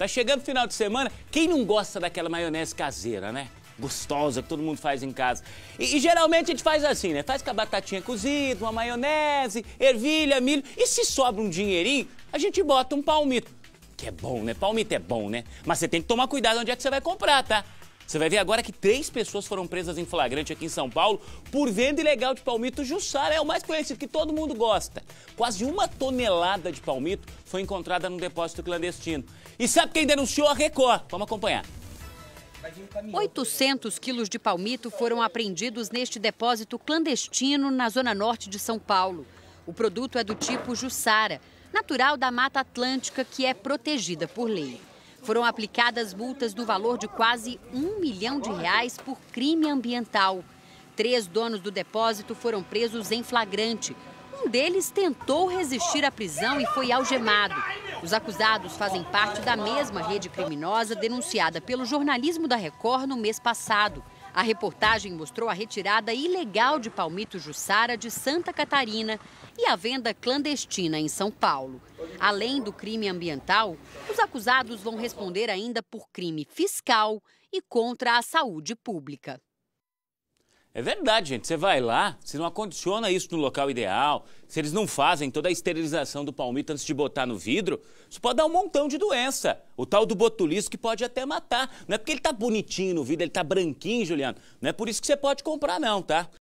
Tá chegando final de semana, quem não gosta daquela maionese caseira, né? Gostosa, que todo mundo faz em casa. E, e geralmente a gente faz assim, né? Faz com a batatinha cozida, uma maionese, ervilha, milho. E se sobra um dinheirinho, a gente bota um palmito. Que é bom, né? Palmito é bom, né? Mas você tem que tomar cuidado onde é que você vai comprar, tá? Você vai ver agora que três pessoas foram presas em flagrante aqui em São Paulo por venda ilegal de palmito Jussara. É o mais conhecido, que todo mundo gosta. Quase uma tonelada de palmito foi encontrada num depósito clandestino. E sabe quem denunciou? A Record. Vamos acompanhar. 800 quilos de palmito foram apreendidos neste depósito clandestino na zona norte de São Paulo. O produto é do tipo Jussara, natural da Mata Atlântica, que é protegida por lei. Foram aplicadas multas no valor de quase um milhão de reais por crime ambiental. Três donos do depósito foram presos em flagrante. Um deles tentou resistir à prisão e foi algemado. Os acusados fazem parte da mesma rede criminosa denunciada pelo jornalismo da Record no mês passado. A reportagem mostrou a retirada ilegal de palmito Jussara de Santa Catarina e a venda clandestina em São Paulo. Além do crime ambiental, os acusados vão responder ainda por crime fiscal e contra a saúde pública. É verdade, gente. Você vai lá, se não acondiciona isso no local ideal, se eles não fazem toda a esterilização do palmito antes de botar no vidro, isso pode dar um montão de doença. O tal do botulismo que pode até matar. Não é porque ele tá bonitinho no vidro, ele tá branquinho, Juliano. Não é por isso que você pode comprar, não, tá?